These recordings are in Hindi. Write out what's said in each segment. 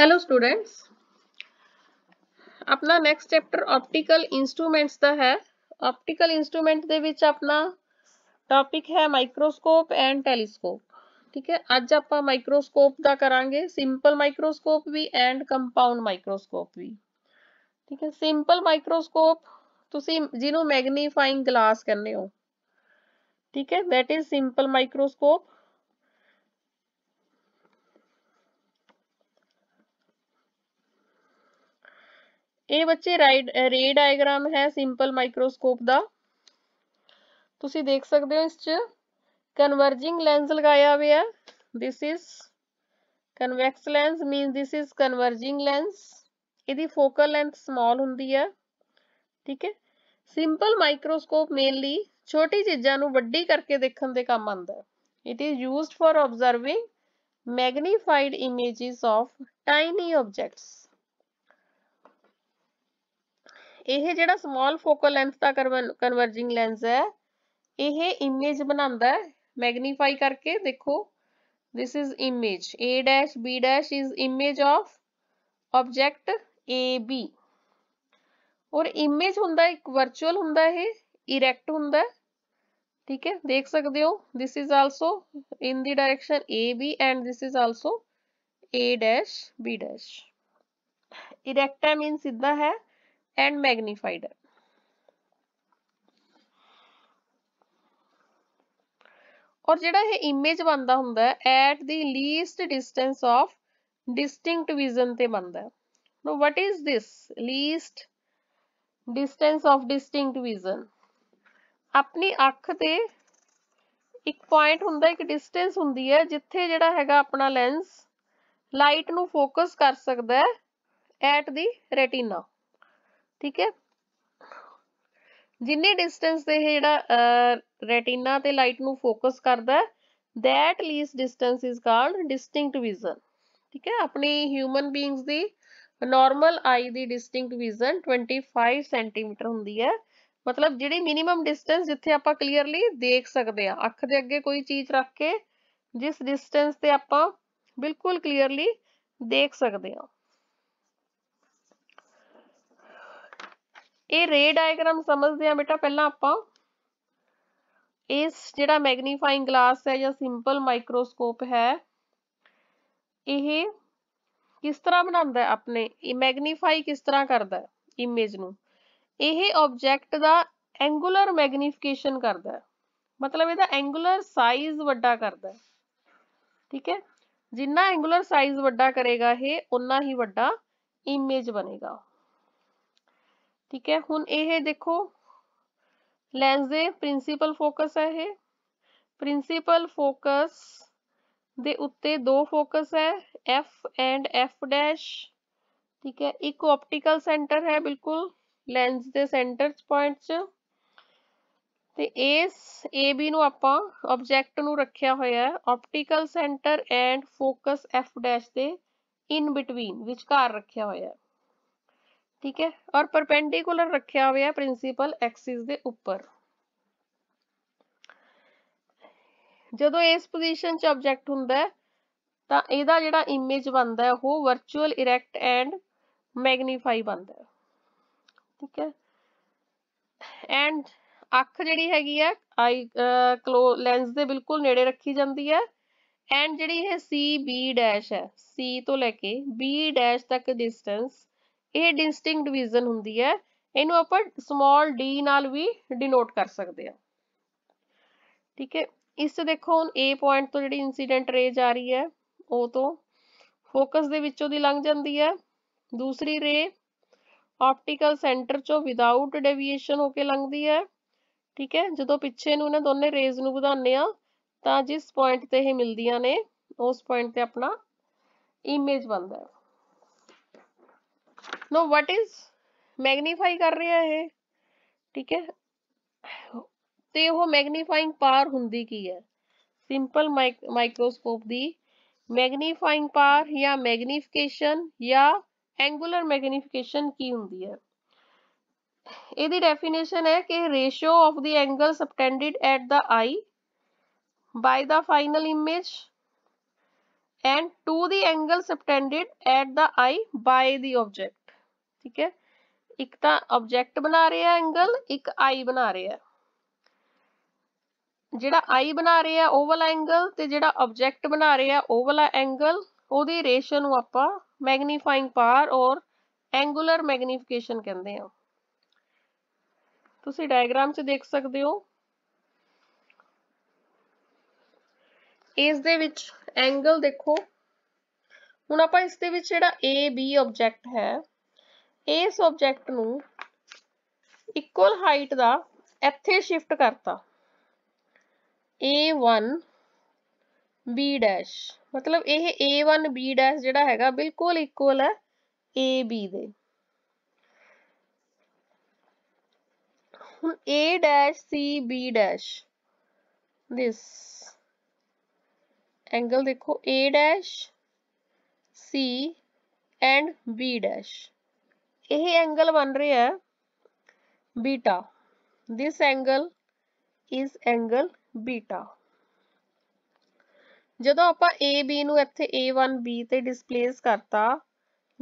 हेलो स्टूडेंट्स अपना नेक्स्ट चैप्टर ऑप्टिकल इंस्ट्रूमेंट्स का है ऑप्टिकल इंस्ट्रूमेंट दे अपना टॉपिक है माइक्रोस्कोप एंड टेलीस्कोप ठीक है आज आप माइक्रोस्कोप का करा सिंपल माइक्रोस्कोप भी एंड कंपाउंड माइक्रोस्कोप भी ठीक है सिंपल माइक्रोस्कोप जिन्हों मैगनीफाइंग ग्लास करने हो ठीक है दैट इज सिंपल माइक्रोस्कोप ये बच्चे राइड रे डायग्राम है सिंपल माइक्रोस्कोप का तुम देख सकते हो इस कन्वर्जिंग लेंस लगाया हुआ है this is convex lens mean this is converging lens यदि फोकल लेंथ समॉल होंगी है ठीक है सिंपल माइक्रोस्कोप मेनली छोटी चीजा वीडी करके देखने के काम आता है it is use for observing magnified images of tiny objects यह जो समॉल फोकल का कन्व मैगनीफाई करके देखो this is image A dash B dash is image of object A B और इमेज हों एक वर्चुअल हों इरैक्ट हों ठीक है देख सकते हो this is also in the direction A B and this is also A dash B dash erect mean सीधा है एंड मैग्निफाइड और जो इमेज बनता हूं at the least distance of distinct vision से बनता है what is this least distance of distinct vision अपनी अख से एक पॉइंट होंगे एक डिस्टेंस होंगी है जिथे जो है अपना लेंस लाइट न कर सकता है एट द रेटिना ठीक है जिन्हें डिस्टेंस से जरा रेटिना से लाइट नोकस करता है that least distance is called distinct vision ठीक है अपनी ह्यूमन बीइंग्स की नॉर्मल आई की distinct vision twenty five centimetre होंगी है मतलब जिड़ी मिनीम डिस्टेंस जिथे आप क्लीयरली देख सकते हैं अख के अगे कोई चीज रख के जिस डिस्टेंस से आप बिल्कुल क्लीयरली देख सकते हैं रे डायग्राम समझते हैं बेटा पहला आप जो मैगनीफाइंग गलास है या सिंपल माइक्रोस्कोप है यह किस तरह बना अपने मैगनीफाई किस तरह करता है इमेज नब्जेक्ट का मैगनीफिकेशन करता मतलब यदा एंगुलर साइज व्डा करता है ठीक है जिन्ना एंगुलर साइज वा करेगा यह उन्ना ही व्डा इमेज बनेगा ठीक है हूँ यह है देखो लेंस दे प्रिंसिपल फोकस है ये प्रिंसिपल फोकस दे उत्ते दो फोकस है एफ एंड एफ डैश ठीक है एक ऑप्टिकल सेंटर है बिल्कुल लेंस दे सेंटर पॉइंट ते एस ए बी नु आपा ऑब्जेक्ट नु रखया होया है optical centre and focus F dash दे इन बिटवीन विचकार रखया होया है ठीक है और परपेंडिकुलर रखा हुआ प्रिंसीपल एक्सिस के उपर जो इस पोजिशन च ऑबजैक्ट होंगे तो यह जो इमेज बनता है वह वर्चुअल इरैक्ट एंड मैगनीफाई बनता है ठीक है एंड अख जी है आई कलो लेंस के बिल्कुल नेड़े रखी जाती है एंड जी सी बी डैश है सी तो लैके बी डैश तक डिस्टेंस यह डिस्टिंग डिविजन होंगी है इनू आप समॉल डी भी डिनोट कर सकते हैं ठीक है इस देखो हम ए पॉइंट तो जी इंसीडेंट रेज आ रही है ओ तो फोकस के लंघ जाती है दूसरी रे ऑप्टिकल सेंटर चो विदाउट डेविएशन होकर लंघती है ठीक है जो पिछे न दोने रेज में बधाने तो जिस पॉइंट से यह मिलदिया ने उस पॉइंट से अपना इमेज बनता है नो व्हाट इज मैग्नीफाई कर रहा है ठीक है तो वो मैग्नीफाइंग पावर होंगी की है सिंपल माइक्रोस्कोप दी मैग्नीफाइंग पावर या मैग्नीफिकेशन या एंगुलर मैग्नीफिकेशन की होंगी है एदी डेफिनेशन है कि ratio of the angle subtended at the eye by the final image and to the angle subtended at the eye by the object ठीक है एक तो ऑब्जेक्ट बना रहे हैं एंगल एक आई बना रहे हैं जोड़ा आई बना रहे हैं ओवला एंगल तो जोड़ा ओबजैक्ट बना रहे हैं ओवला एंगल वो रेशो आप मैगनीफाइंग पार और एंगुलर मैगनीफिकेशन कहते हैं तुम डायग्राम च देख सकते हो इस देखो हम आप इस ए बी ऑबजैक्ट है इस ऑबजैक्ट नकुअल हाइट का इथे शिफ्ट करता ए वन बी डैश मतलब यह ए वन बी डैश जोड़ा है बिल्कुल इक्वल है ए बी दे हम A dash C B dash this angle देखो A dash C and B dash यही एंगल बन रहा है beta this angle is angle beta जो आप ए बी इतने ए वन बी ते डिसप्लेस करता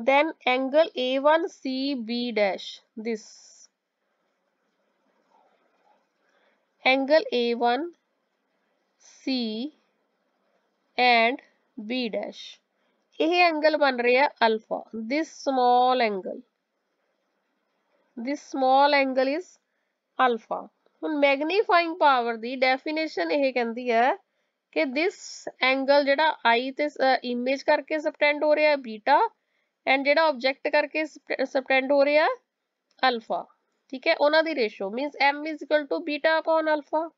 then angle A one C B dash this angle A one C and B dash यही एंगल बन रहा है alpha this small angle this small angle is alpha हम मैग्नीफाइंग पावर की डेफिनेशन यह कहती है कि दिस एंगल जरा आई तो इमेज करके सपटेंड हो रहा है बीटा एंड जो ऑबजैक्ट करके सपटेंड हो रहा है अल्फा ठीक है उन्होंने ratio means M equal to beta upon alpha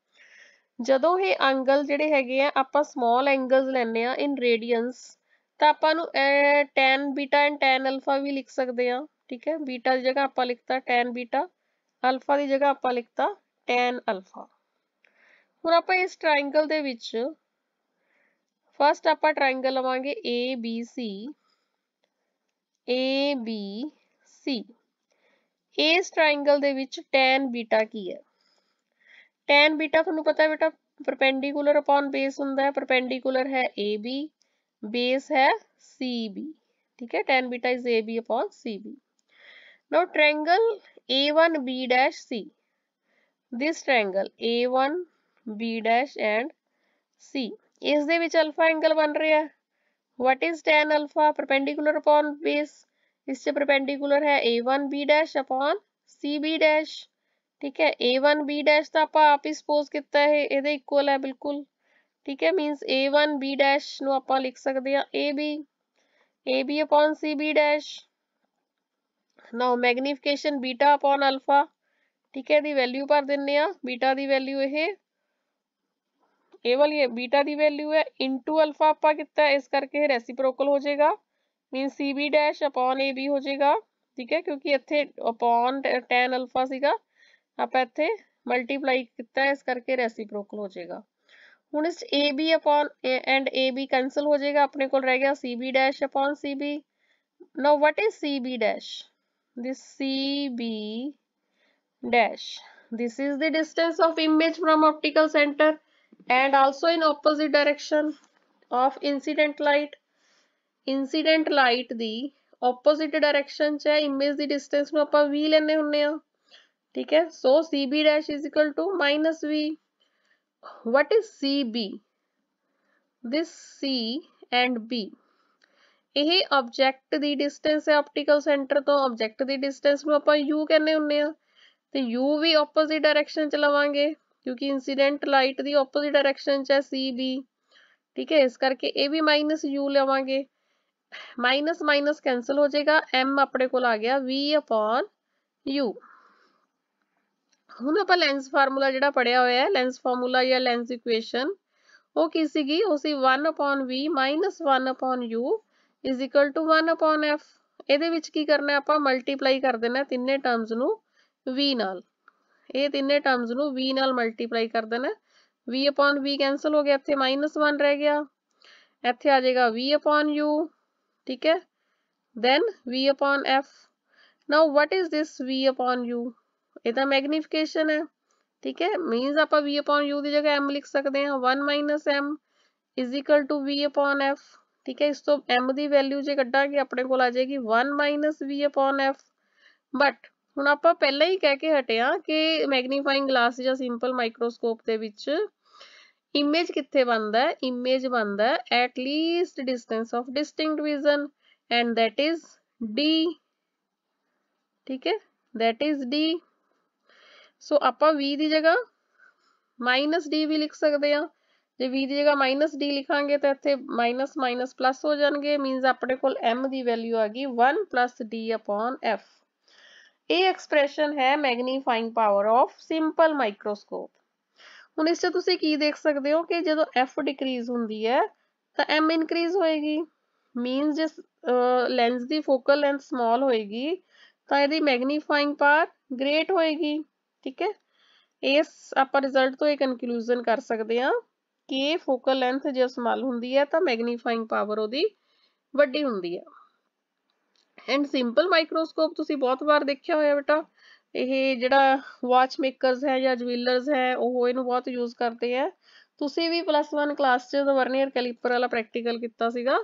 जो ये एंगल जोड़े है आप समॉल एंगल्स लें इन रेडियंस तो आप tan beta and tan alpha भी लिख सकते हैं ठीक है बीटा की जगह आप लिखता टेन बीटा अल्फा की जगह आप लिखता टेन अल्फा हूँ आप इस ट्राइंगल के फस्ट आप ट्राइंगल लवेंगे A B C A B C इस ट्राइंगल टेन बीटा की है टैन बीटा थोड़ा पता है बेटा परपेंडिकुलर अपॉन बेस होंगे परपेंडिकुलर है ए बी बेस है सी बी ठीक है tan beta is A B upon C B Now triangle A1 B dash C. This triangle A1 B dash and C. Is they which alpha angle बन रहा है? What is tan alpha? Perpendicular upon base. इससे perpendicular है A1 B dash upon C B dash. ठीक है A1 B dash तो आप आप ही suppose कितना है? ਇਹਦੇ equal है बिल्कुल. ठीक है means A1 B dash ਨੂੰ ਆਪਾਂ ਲਿਖ ਸਕਦੇ ਆ AB AB upon CB dash now magnification beta upon alpha ठीक है दी वैल्यू भर दें बीटा दी वैल्यू यह वाली बीटा दी वैल्यू है इनटू अल्फा अल्फा कितना इस करके रेसीप्रोकल हो जाएगा mean C B dash upon A B हो जाएगा ठीक है क्योंकि इतने अपॉन टेन अल्फा सीगा आप इतने मल्टीप्लाई किया इस करके रेसीप्रोकल हो जाएगा हूँ इस A B upon and A B cancel हो जाएगा अपने को C B dash upon C B no what is C B dash this CB dash. This is the distance of image from optical center and also in opposite direction of incident light. Incident light the opposite direction च image the distance no ਆਪਾਂ v lenne ਹੁੰਨੇ ਆ ठीक so cb dash is equal to minus v what is cb this c and b यही ऑबजैक्ट की डिस्टेंस है ऑप्टिकल सेंटर तो ऑबजैक्ट की डिस्टेंस में आप यू कहने हूँ तो यू भी ओपोजिट डायरेक्शन च लवेंगे क्योंकि इंसीडेंट लाइट की ओपोजिट डायरेक्शन है सी बी ठीक है इस करके ए भी माइनस यू लवेंगे माइनस माइनस कैंसल हो जाएगा एम अपने को आ गया वी अपॉन यू हूँ आप लेंस फार्मूला जो पढ़िया होया लेंस फार्मूला या लेंस इक्वेशन वह की सी one upon V minus one upon U is equal to 1 upon f ਇਹਦੇ ਵਿੱਚ ਕੀ ਕਰਨਾ ਆਪਾਂ ਮਲਟੀਪਲਾਈ ਕਰ ਦੇਣਾ ਤਿੰਨੇ ਟਰਮਸ ਨੂੰ v ਨਾਲ ਇਹ ਤਿੰਨੇ ਟਰਮਸ ਨੂੰ v ਨਾਲ ਮਲਟੀਪਲਾਈ ਕਰ ਦੇਣਾ v ਅਪੋਨ v ਕੈਨਸਲ ਹੋ ਗਿਆ ਇੱਥੇ -1 ਰਹਿ ਗਿਆ ਇੱਥੇ ਆ ਜਾਏਗਾ v ਅਪੋਨ u ਠੀਕ ਹੈ then v upon f now what is this v upon u ਇਹਦਾ ਮੈਗਨੀਫਿਕੇਸ਼ਨ ਹੈ ਠੀਕ ਹੈ ਮੀਨਸ ਆਪਾਂ v upon u ਦੀ ਜਗ੍ਹਾ m ਲਿਖ ਸਕਦੇ ਹਾਂ 1 m is equal to v upon f ठीक है इस तो एम की वैल्यू जो क्डा अपने को आ जाएगी one minus V upon F but हूँ आप पहले ही कह के हटे हाँ कि मैगनीफाइंग ग्लास या सिंपल माइक्रोस्कोप के इमेज कितने बनता है इमेज बनता है at least distance of distinct vision and that is D ठीक है दैट इज डी सो आप जगह माइनस डी भी लिख सकते हैं हाँ। जो वी की जगह माइनस डी लिखा तो इतने माइनस माइनस प्लस हो जाएंगे मीनस अपने कोम की वैल्यू आ गई one plus D upon F ये एक्सप्रैशन है magnifying power of simple microscope हूँ इससे तुम की देख सकते हो कि जो एफ डिक्रीज होंगी है तो एम इनक्रीज होएगी मीनस जिस लेंस की फोकल लेंथ समॉल होएगी तो यदि मैगनीफाइंग पावर ग्रेट होएगी ठीक है इस आप रिजल्ट तो यह कंकलूजन कर सकते हैं ਕੇ ਫੋਕਲ ਲੈਂਥ ਜੇ ਸਮਾਲ ਹੁੰਦੀ ਹੈ ਤਾਂ ਮੈਗਨੀਫਾਈਂਗ ਪਾਵਰ ਉਹਦੀ ਵੱਡੀ ਹੁੰਦੀ ਹੈ ਐਂਡ ਸਿੰਪਲ ਮਾਈਕਰੋਸਕੋਪ ਤੁਸੀਂ ਬਹੁਤ ਵਾਰ ਦੇਖਿਆ ਹੋਇਆ ਬੇਟਾ ਇਹ ਜਿਹੜਾ ਵਾਚ ਮੇਕਰਸ ਹੈ ਜਾਂ ਜਵੈਲਰਸ ਹੈ ਉਹ ਇਹਨੂੰ ਬਹੁਤ ਯੂਜ਼ ਕਰਦੇ ਆ ਤੁਸੀਂ ਵੀ ਪਲੱਸ 1 ਕਲਾਸ 'ਚ ਜਦੋਂ ਵਰਨੀਅਰ ਕੈਲੀਪਰ ਵਾਲਾ ਪ੍ਰੈਕਟੀਕਲ ਕੀਤਾ ਸੀਗਾ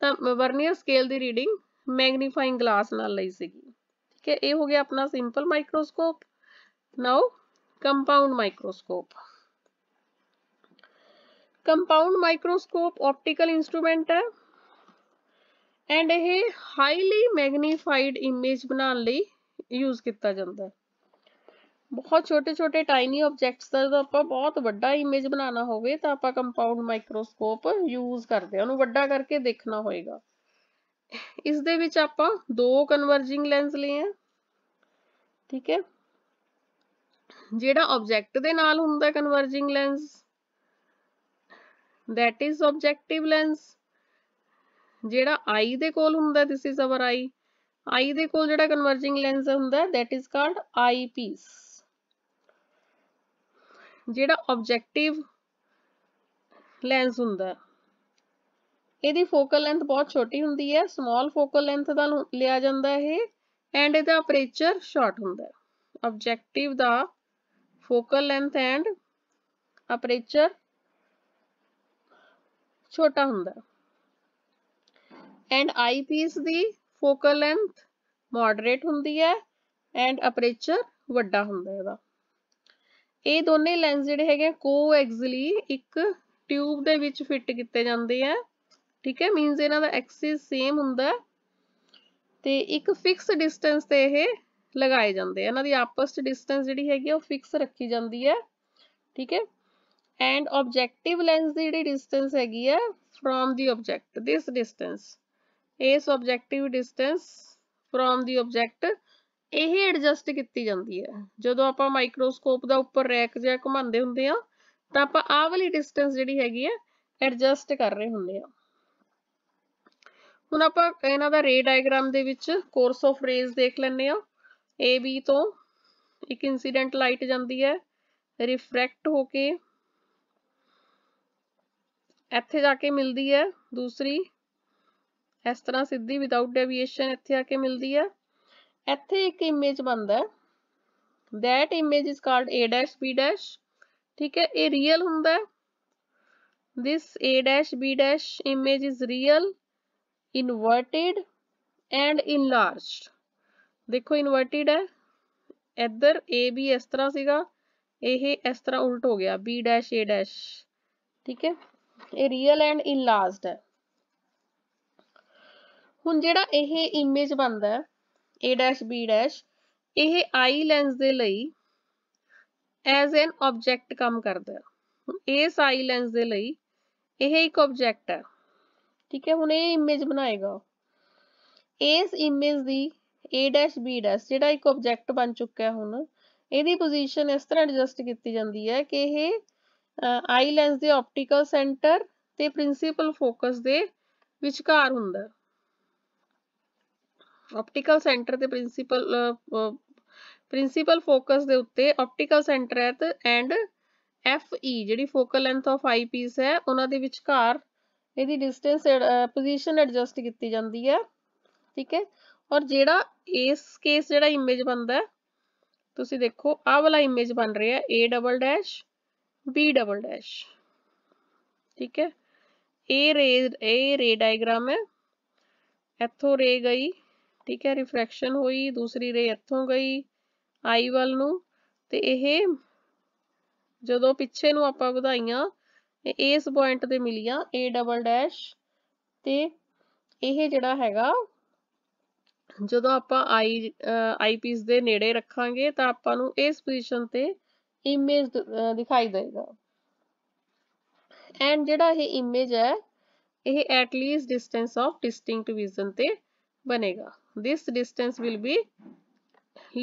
ਤਾਂ ਵਰਨੀਅਰ ਸਕੇਲ ਦੀ ਰੀਡਿੰਗ ਮੈਗਨੀਫਾਈਂਗ ਗਲਾਸ ਨਾਲ ਲਈ ਸੀਗੀ ਠੀਕ ਹੈ ਇਹ ਹੋ ਗਿਆ ਆਪਣਾ simple microscope now compound microscope compound microscope optical instrument है एंड यह हाईली मैगनीफाइड इमेज बनाने यूज किया जाता है बहुत छोटे छोटे टाइनी ऑबजैक्ट्स का जो तो आप बहुत व्डा इमेज बनाना हो आप कंपाउंड माइक्रोस्कोप यूज करते हैं व्डा करके देखना होगा इस दे दो कन्वर्जिंग लेंस ले हैं ठीक है जोड़ा ऑबजैक्ट के नाल हों converging lens that is objective lens जेड़ा आई दे this is our eye eye दे कोल जेड़ा कन्वर्जिंग लेंस हुंदा दैट इज कॉल्ड आईपीस जेड़ा ऑब्जेक्टिव लेंस हुंदा एदी फोकल लेंथ बहुत छोटी हुंदी है स्मॉल फोकल लेंथ दा लिया जाता है एंड एदा अपर्चर शॉर्ट हुंदा ऑब्जेक्टिव दा फोकल लेंथ एंड अपर्चर छोटा होंगे एंड आईपीस की फोकल लेंथ मॉडरेट होंगी है एंड अपरेचर व्डा होंगे ये दोनों लेंस जोड़े है को एगजली एक ट्यूब के फिट किए जाते हैं ठीक है मीनस इन्ह का एक्सिस सेम हों एक फिक्स डिस्टेंस से यह लगाए जाते हैं इन्हों की आपस डिस्टेंस जी है फिक्स रखी जाती है ठीक है एंड ऑब्जेक्टिव लेंस की जी डिस्टेंस हैगी है from the object this distance is objective distance from the object यह एडजस्ट की जाती है जो आप माइक्रोस्कोप का उपर रैक जहाँ घुमाते होंगे तो आप वाली डिस्टेंस जी है एडजस्ट कर रहे होंगे हूँ आप रे डायग्राम केस ऑफ रेज देख लें ए बी तो एक इंसीडेंट लाइट जाती है रिफ्रैक्ट होके इतने जाके मिलती है दूसरी इस तरह सीधी विदाउट डेविएशन इतने आके मिलती है इतने एक इमेज बनता है that image is called A dash B dash ठीक है ये रियल होंगे this A dash B dash image is real inverted and enlarge देखो इनवर्टिड है इधर ए बी इस तरह से यह इस तरह उल्ट हो गया बी डैश ए डैश ठीक है ਇਹ ਰੀਅਲ ਐਂਡ ਇਨਲਾਰਜਡ ਹੈ ਹੁਣ ਜਿਹੜਾ ਇਹ ਇਮੇਜ ਬਣਦਾ ਹੈ A-B' ਇਹ ਆਈ ਲੈਂਸ ਦੇ ਲਈ ਐਜ਼ ਐਨ ਆਬਜੈਕਟ ਕੰਮ ਕਰਦਾ ਹੈ ਇਸ ਆਈ ਲੈਂਸ ਦੇ ਲਈ ਇਹ ਇੱਕ ਆਬਜੈਕਟ ਹੈ ਠੀਕ ਹੈ ਹੁਣ ਇਹ ਇਮੇਜ ਬਣਾਏਗਾ ਇਸ ਇਮੇਜ ਦੀ A-B' ਜਿਹੜਾ ਇੱਕ ਆਬਜੈਕਟ ਬਣ ਚੁੱਕਾ ਹੈ ਹੁਣ ਇਹਦੀ ਪੋਜੀਸ਼ਨ ਇਸ ਤਰ੍ਹਾਂ ਐਡਜਸਟ ਕੀਤੀ ਜਾਂਦੀ ਹੈ ਕਿ ਇਹ ਆਈ ਲੈਂਸ ਦੇ ਆਪਟੀਕਲ ਸੈਂਟਰ ਤੇ ਪ੍ਰਿੰਸੀਪਲ ਫੋਕਸ ਦੇ ਵਿਚਕਾਰ ਹੁੰਦਾ ਆਪਟੀਕਲ ਸੈਂਟਰ ਤੇ ਪ੍ਰਿੰਸੀਪਲ ਪ੍ਰਿੰਸੀਪਲ ਫੋਕਸ ਦੇ ਉੱਤੇ ਆਪਟੀਕਲ ਸੈਂਟਰ ਹੈ ਤੇ ਐਂਡ ਐਫ ਈ ਜਿਹੜੀ focal length of eye piece ਹੈ ਉਹਨਾਂ ਦੇ ਵਿਚਕਾਰ ਇਹਦੀ ਡਿਸਟੈਂਸ ਪੋਜੀਸ਼ਨ ਐਡਜਸਟ ਕੀਤੀ ਜਾਂਦੀ ਹੈ ਠੀਕ ਹੈ ਔਰ ਜਿਹੜਾ ਇਸ ਕੇਸ ਜਿਹੜਾ ਇਮੇਜ ਬਣਦਾ ਤੁਸੀਂ ਦੇਖੋ ਆਹ ਵਾਲਾ ਇਮੇਜ ਬਣ ਰਿਹਾ ਹੈ A double dash B double dash ठीक है ए रे ए रे डायग्राम है एथो रे गई ठीक है रिफ्रैक्शन हुई दूसरी रे एथो गई आई वाल तो यह जो पिछे नधाई इस पॉइंट से मिली हाँ डबल डैश तो यह जड़ा है जो आप आई आ, आई पीस के नेे रखा तो आपू इस पोजिशन से इमेज दिखाई देगा ਐਂਡ ਜਿਹੜਾ ਇਹ ਇਮੇਜ ਹੈ ਇਹ at least distance of distinct vision ਤੇ ਬਣੇਗਾ this distance will be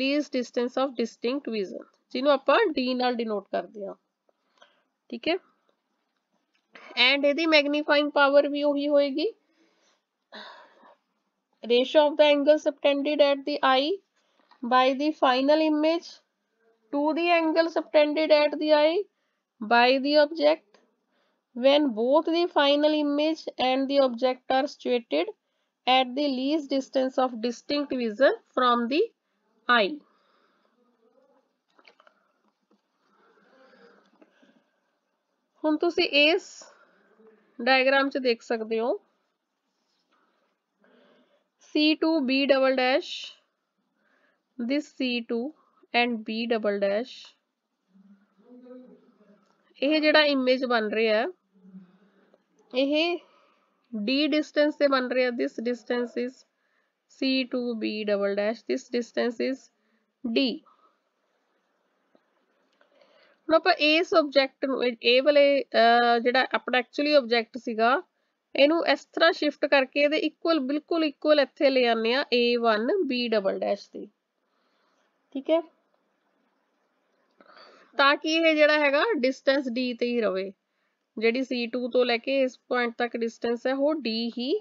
least distance of distinct vision ਜਿਹਨੂੰ ਆਪਾਂ d ਨਾਲ ਡਿਨੋਟ ਕਰਦੇ ਹਾਂ ਠੀਕ ਹੈ ਐਂਡ ਇਹਦੀ ਮੈਗਨੀਫਾਈਂਗ ਪਾਵਰ ਵੀ ਉਹੀ ਹੋਏਗੀ ratio of the angle subtended at the eye by the final image to the angle subtended at the eye by the object when both the final image and the object are situated at the least distance of distinct vision from the eye. ਹੁਣ इस डायग्राम से देख सकते हो. C C2 B double dash this C2 and b double dash ਇਹ ਜਿਹੜਾ ਇਮੇਜ ਬਣ ਰਿਹਾ ਇਹ d ਡਿਸਟੈਂਸ ਤੇ ਬਣ ਰਿਹਾ this distance is c to b double dash this distance is d ਹੁਣ ਆਪਾਂ ਇਸ ਆਬਜੈਕਟ ਨੂੰ ਇਹ ਵਾਲੇ ਜਿਹੜਾ ਆਪਣਾ ਐਕਚੁਅਲੀ ਆਬਜੈਕਟ ਸੀਗਾ ਇਹਨੂੰ ਇਸ ਤਰ੍ਹਾਂ ਸ਼ਿਫਟ ਕਰਕੇ ਇਹਦੇ ਇਕੁਅਲ ਬਿਲਕੁਲ ਇਕੁਅਲ ਇੱਥੇ ਲੈ ਆਨੇ ਆ a1 b ਡਬਲ ਡੈਸ਼ ਤੇ ਠੀਕ ਹੈ ताकि ये जरा है डिस्टेंस डी ते ही रहे जी सी टू तो लैके इस पॉइंट तक डिस्टेंस है वो डी ही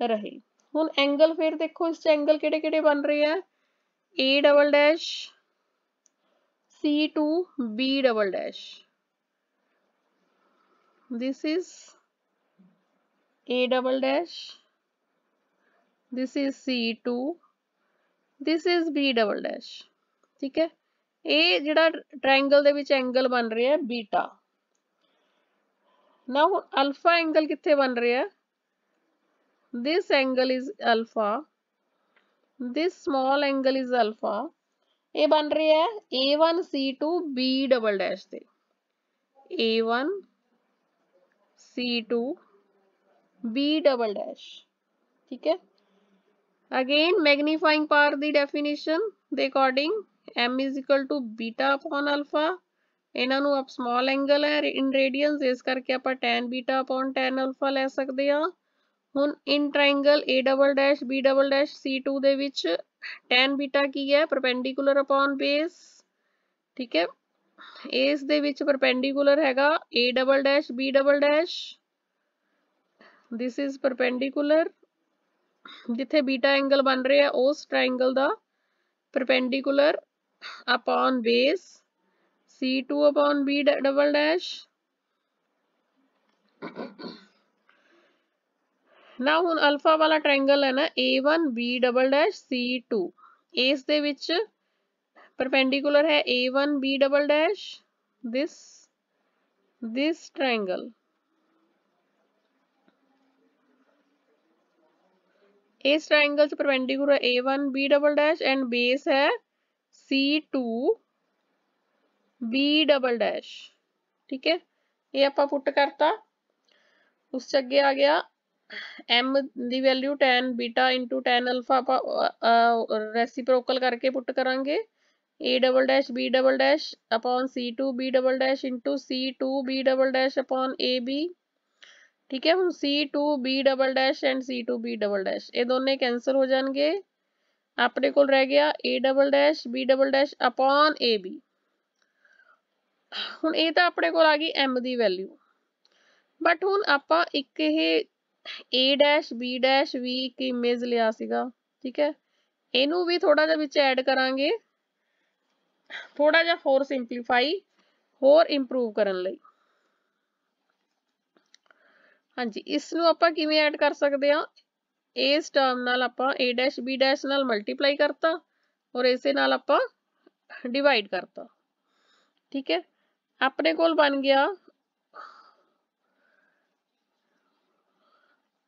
रहे हूँ एंगल फिर देखो इस एंगल केड़े बन रहे हैं A double dash C two B double dash this is A double dash this is C two this is B double dash ठीक है ट्रैंगल एंगल बन रही है बीटा ना अल्फा एंगल कि बन रही है this angle is alpha this small angle is alpha ये बन रही है A one C two B double dash दे A one C two B double dash ठीक है अगेन मैग्नीफाइंग पार दी डेफिनेशन दे according M is equal to beta upon alpha इन्हों समॉल एंगल है इन रेडियन इस करके आप tan beta upon tan alpha लै सकते हैं हूँ in triangle A double dash B double dash C two के टेन बीटा की है प्रपेंडिकुलर अपॉन बेस ठीक है इस देपेंडिकुलर है A double dash B double dash this is perpendicular जिथे बीटा एंगल बन रहे हैं उस ट्राइंगल का perpendicular upon base C two upon B double dash ना हूँ अल्फा वाला ट्रायंगल है ना A one B double dash C two ਇਸ ਦੇ ਵਿੱਚ perpendicular ਹੈ a1 b double dash this this triangle ਇਸ triangle ਚ perpendicular a1 b double dash and base ਹੈ C two B double dash ठीक है ये आप पुट करता उस अगे आ गया एम दी value tan beta into tan alpha आप रेसीप्रोकल करके पुट करा A double dash B double dash upon C two B double dash into C two B double dash upon A B ठीक है हम C two B double dash and C two B double dash ये दोनों कैंसल हो जाएंगे ਆਪਣੇ ਕੋਲ ਰਹਿ ਗਿਆ a double dash b double dash upon ab ਹੁਣ ਇਹ ਤਾਂ ਆਪਣੇ ਕੋਲ ਆ ਗਈ m ਦੀ ਵੈਲਿਊ ਬਟ ਹੁਣ ਆਪਾਂ ਇੱਕ ਇਹ a dash b dash v ਇੱਕ ਇਮੇਜ ਲਿਆ ਸੀਗਾ ਠੀਕ ਹੈ ਇਹਨੂੰ ਵੀ ਥੋੜਾ ਜਿਹਾ ਵਿੱਚ ਐਡ ਕਰਾਂਗੇ ਥੋੜਾ ਜਿਹਾ ਹੋਰ ਸਿੰਪਲੀਫਾਈ ਹੋਰ ਇੰਪਰੂਵ ਕਰਨ ਲਈ ਹਾਂਜੀ ਇਸ ਨੂੰ ਆਪਾਂ ਕਿਵੇਂ ਐਡ ਕਰ ਸਕਦੇ ਆ इस टर्म डैश बी डैश न मल्टीप्लाई करता और इस डिवाइड करता ठीक है अपने को बन गया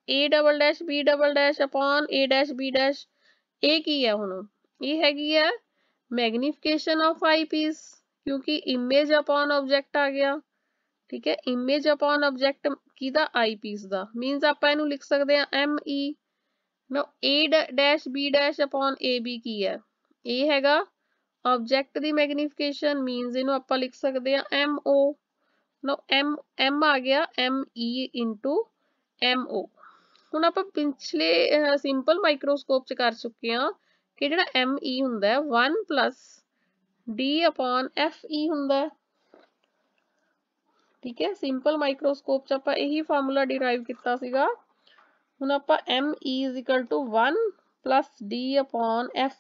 A double dash B double dash upon A dash B dash A की है हूँ ये हैगी है मैगनीफिकेशन ऑफ आई पीस क्योंकि इमेज अपॉन ऑब्जेक्ट आ गया ठीक है इमेज अपॉन ऑब्जेक्ट कि आई पीस का मीनस आप लिख सकते हैं एम ई e ना A dash B dash upon A B की है ए हैगा ऑबजैक्ट की मैगनीफिकेशन मीनस इन आप लिख सकते हैं एम ओ ना एम एम आ गया M E into M O हूँ आप पिछले सिंपल माइक्रोस्कोप कर चुके हाँ कि जो एम ई हों one plus D upon F E हों ठीक है सिंपल माइक्रोस्कोप आप यही फार्मूला डिराइव किया हूँ आप M E is equal to ਹੁਣ ਆਪਾਂ m e 1 d f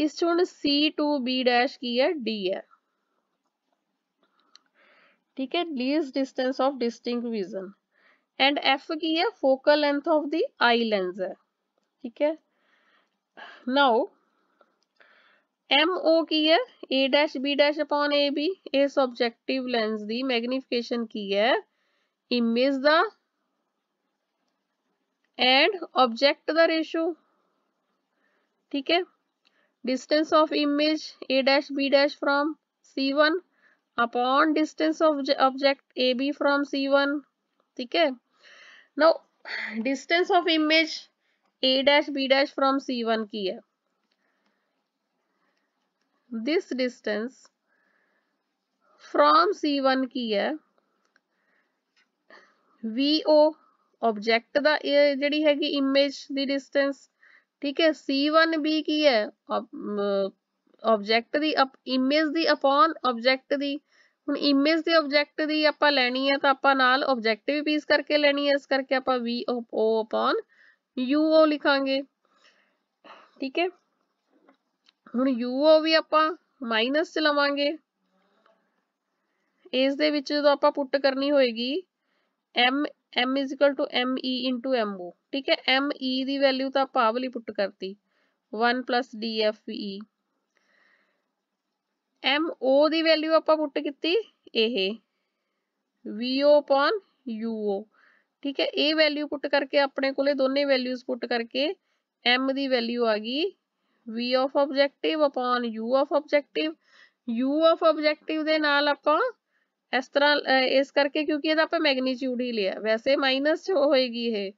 e हूँ सी टू बी डैश की है डी है ठीक है least distance of distinct vision and F की है focal length of the eye lens है ठीक है नाउ एम ओ की है A dash B dash upon A B objective lens दी मैग्निफिकेशन की है इमेज द एंड ऑब्जेक्ट द रेशो ठीक है distance of image A dash B dash from C one upon distance of object A B from C one ठीक है now distance of image A dash B dash from C one की है this distance from C one की है वी ओ ऑब्जेक्ट द जड़ी हैगी इमेज द डिस्टेंस ठीक है सी वन बी की है ऑब्जेक्ट दी अप इमेज दी अपॉन ऑब्जेक्ट दी हुन इमेज दे ऑब्जेक्ट दी आपा लेनी है ता आपा नाल ऑब्जेक्टिव पीस करके लेनी है इस करके आपा V O upon U O लिखा ठीक है हम यू ओ भी आप माइनस च लवांगे इस दे विच जदों आपा पुट करनी होएगी M M is equal to M E into M O ठीक है एम ई की वैल्यू तो आप आवली पुट करती one plus D F E M O की वैल्यू आप पुट की वीओ अपॉन यूओ ठीक है ये वैल्यू पुट करके अपने को दोनों वैल्यूज पुट करके एम की वैल्यू आ गई V of objective upon you of objective U of objective के नाल आप इस तरह इस करके क्योंकि तो आप मैगनीच्यूड ही लिया वैसे माइनस तो होएगी है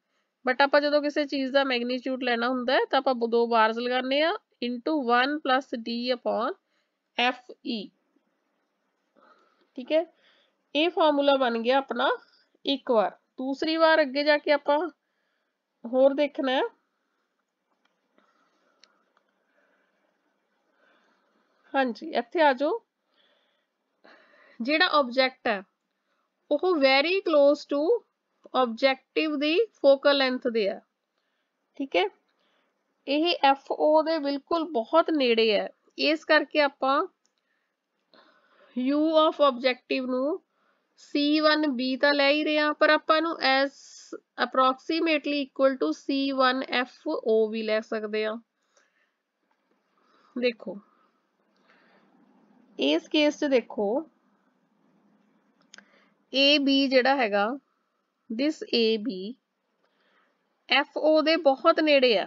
बट आप जो किसी चीज़ का मैगनीच्यूड लेना हों तो आप दो बार्स लगाने into one plus D upon F E ठीक है ये फॉर्मूला बन गया अपना एक बार दूसरी बार अगे जाके आप होर देखना है हाँ जी इतने आ जाओ ਜਿਹੜਾ ਆਬਜੈਕਟ ਹੈ ਉਹ ਵੈਰੀ ক্লোਜ਼ ਟੂ ਆਬਜੈਕਟਿਵ ਦੀ ਫੋਕਲ ਲੈਂਥ ਦੇ ਆ ਠੀਕ ਹੈ ਇਹ FO ਦੇ ਬਿਲਕੁਲ ਬਹੁਤ ਨੇੜੇ ਹੈ ਇਸ ਕਰਕੇ ਆਪਾਂ U ਆਫ ਆਬਜੈਕਟਿਵ ਨੂੰ C1B ਤਾਂ ਲੈ ਹੀ ਰਿਹਾ ਪਰ ਆਪਾਂ ਨੂੰ S approximately equal to C1FO ਵੀ ਲੈ ਸਕਦੇ ਆ ਦੇਖੋ ਇਸ ਕੇਸ 'ਚ ਦੇਖੋ ए बी जड़ा है this A B F O दे बहुत नेड़े आ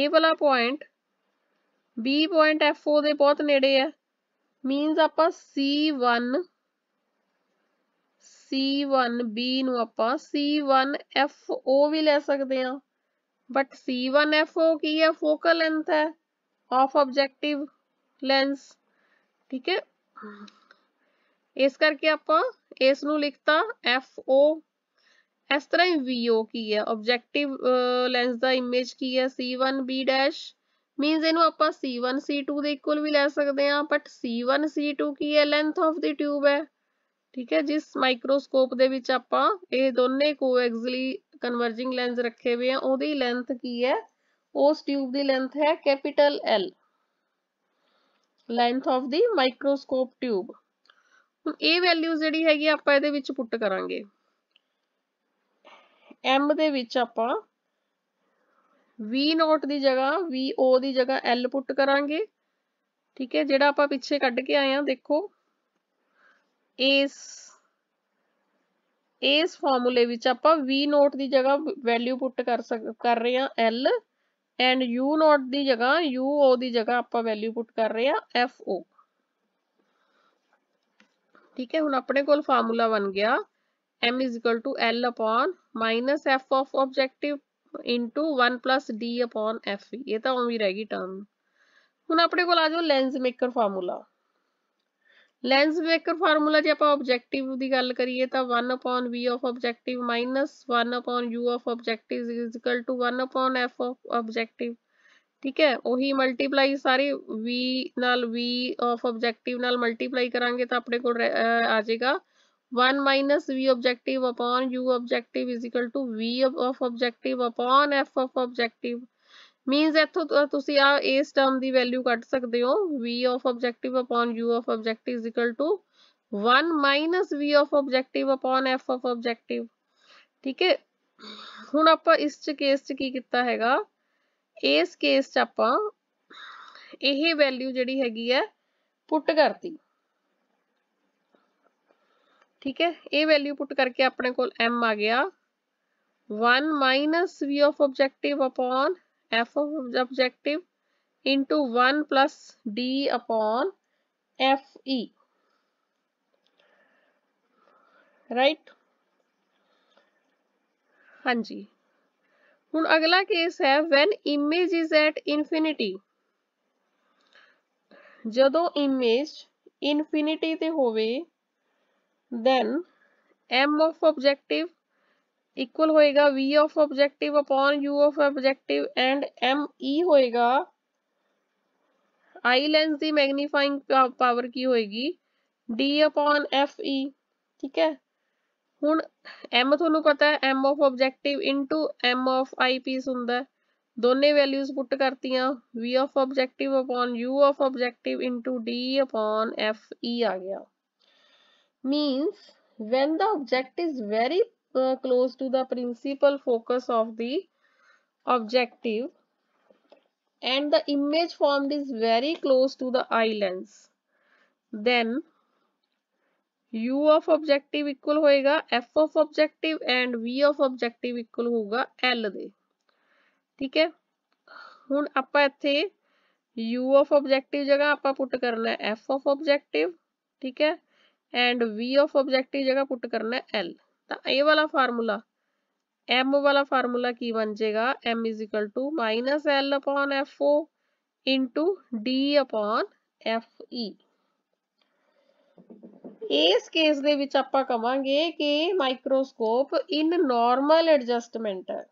ए वाला point B point F O दे बहुत नेड़े है मीनस आप C one C one B नी वन एफ ओ भी ले सकते हैं but C one F O की है फोकल लेंथ है ऑफ ऑबजेक्टिव लेंस ठीक है इस करके आप इस लिखता एफ ओ इस तरह वीओ की है ऑब्जेक्टिव लेंस का इमेज की है C one B dash means इन आप सी वन सी टू के इक्वल भी लै सकते हैं but C one C two की है लेंथ ऑफ द ट्यूब है ठीक है जिस माइक्रोस्कोप के आप दोनों को एग्जली कन्वर्जिंग लेंस रखे हुए हैं वो लेंथ की है उस ट्यूब की लेंथ है capital L length of the microscope tube ਇਹ ਵੈਲਿਊ ਜਿਹੜੀ ਹੈਗੀ ਆਪਾਂ ਇਹਦੇ ਵਿੱਚ ਪੁੱਟ ਕਰਾਂਗੇ m ਦੇ ਵਿੱਚ ਆਪਾਂ v v0 ਦੀ ਜਗ੍ਹਾ vo ਦੀ ਜਗ੍ਹਾ l ਪੁੱਟ ਕਰਾਂਗੇ ਠੀਕ ਹੈ ਜਿਹੜਾ ਆਪਾਂ ਪਿੱਛੇ ਕੱਢ ਕੇ ਆਏ ਆ ਦੇਖੋ ਇਸ ਇਸ ਫਾਰਮੂਲੇ ਵਿੱਚ ਆਪਾਂ v v0 ਦੀ ਜਗ੍ਹਾ ਵੈਲਿਊ ਪੁੱਟ ਕਰ ਕਰ ਰਹੇ ਆ l ਐਂਡ u u0 ਦੀ ਜਗ੍ਹਾ uo ਦੀ ਜਗ੍ਹਾ ਆਪਾਂ ਵੈਲਿਊ ਪੁੱਟ ਕਰ ਰਹੇ ਆ fo ठीक है हम अपने को बन गया M is equal to L upon minus F of objective into one plus D upon F ये तो ओवी रहेगी टर्म हूँ अपने को जाओ lens maker formula lens maker formula जो आप ऑबजेक्टिव की गल करिए one upon V of objective minus one upon you of objective is equal to one upon F of objective ठीक है उ मल्टीप्लाई सारी वी नाल वी ऑफ ऑब्जेक्टिव नाल मल्टीप्लाई करा तो अपने को आ जाएगा one minus v objective upon u objective is equal to v of objective upon F of objective means इतों इस टर्म की वैल्यू कट सकते हो v of objective upon you of objective is equal to one minus v of objective upon F of objective ठीक है हूँ आप इस केस की किया हैगा इस केस वैल्यू जी है पुट करती ठीक है ये वैल्यू पुट करके अपने को m आ गया one minus v of objective upon F of objective into one plus D upon F e right हाँ जी हूँ अगला केस है when image is at infinity जो इमेज इनफिनिटी ਤੇ then m of objective equal होएगा v of objective upon u of objective and m e होएगा आई लेंस दी मैग्नीफाइंग पावर की होएगी d upon f e ठीक है हूँ एम थोन पता है m of objective into m of I eyepiece हों दोने वैल्यूज पुट करती हाँ v of objective upon you of objective into d upon F e आ गया means when the object is very close to the principal focus of the objective and the image form is very close to the eye then u of objective equal होएगा f of objective and v of objective equal ਹੋਊਗਾ l ਦੇ ਠੀਕ ਹੈ ਹੁਣ ਆਪਾਂ ਇੱਥੇ u ਆਫ ਆਬਜੈਕਟਿਵ ਜਗ੍ਹਾ ਆਪਾਂ ਪੁੱਟ ਕਰਨਾ ਹੈ f ਆਫ ਆਬਜੈਕਟਿਵ ਠੀਕ ਹੈ ਐਂਡ v ਆਫ ਆਬਜੈਕਟਿਵ ਜਗ੍ਹਾ ਪੁੱਟ ਕਰਨਾ ਹੈ l ਤਾਂ ਇਹ ਵਾਲਾ ਫਾਰਮੂਲਾ m ਵਾਲਾ ਫਾਰਮੂਲਾ ਕੀ ਬਣ ਜਾਏਗਾ m l l f o d f e इस केस दे विच आपा कि माइक्रोस्कोप इन नॉर्मल एडजस्टमेंट है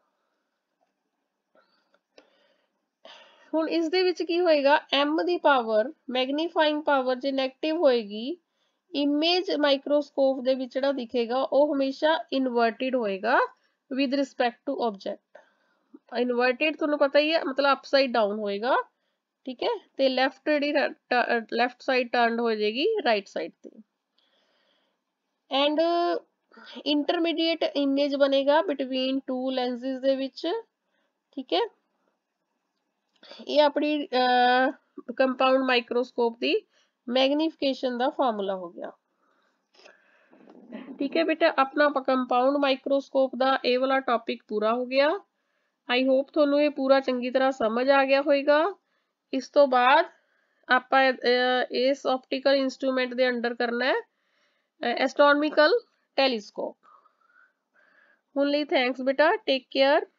हुन इस दे विच की पावर मैग्नीफाइंग पावर जे नेगेटिव होएगी इमेज माइक्रोस्कोप दे दिखेगा ओ हमेशा इनवर्टेड होएगा with respect to object inverted तुनु पता ही है मतलब अपसाइड डाउन होएगा ठीक है ते लेफ्ट जेड़ी लेफ्ट साइड टर्नड हो जाएगी राइट साइड ते ਐਂਡ ਇੰਟਰਮੀਡੀਏਟ ਇਮੇਜ ਬਣੇਗਾ ਬਿਟਵੀਨ ਟੂ ਲੈਂਸਿਸ ਦੇ ਵਿੱਚ ਠੀਕ ਹੈ ਇਹ ਆਪਣੀ ਕੰਪਾਊਂਡ ਮਾਈਕਰੋਸਕੋਪ ਦੀ ਮੈਗਨੀਫਿਕੇਸ਼ਨ ਦਾ ਫਾਰਮੂਲਾ ਹੋ ਗਿਆ ਠੀਕ ਹੈ ਬੇਟਾ ਆਪਣਾ ਕੰਪਾਊਂਡ ਮਾਈਕਰੋਸਕੋਪ ਦਾ ਇਹ ਵਾਲਾ ਟੌਪਿਕ ਪੂਰਾ ਹੋ ਗਿਆ ਆਈ ਹੋਪ ਤੁਹਾਨੂੰ ਇਹ ਪੂਰਾ ਚੰਗੀ ਤਰ੍ਹਾਂ ਸਮਝ ਆ ਗਿਆ ਹੋਵੇਗਾ ਇਸ ਤੋਂ ਬਾਅਦ ਆਪਾਂ ਇਸ ਆਪਟੀਕਲ ਇਨਸਟਰੂਮੈਂਟ ਦੇ ਅੰਡਰ ਕਰਨਾ ਹੈ एस्ट्रोनॉमिकल टेलीस्कोप ओनली थैंक्स बेटा टेक केयर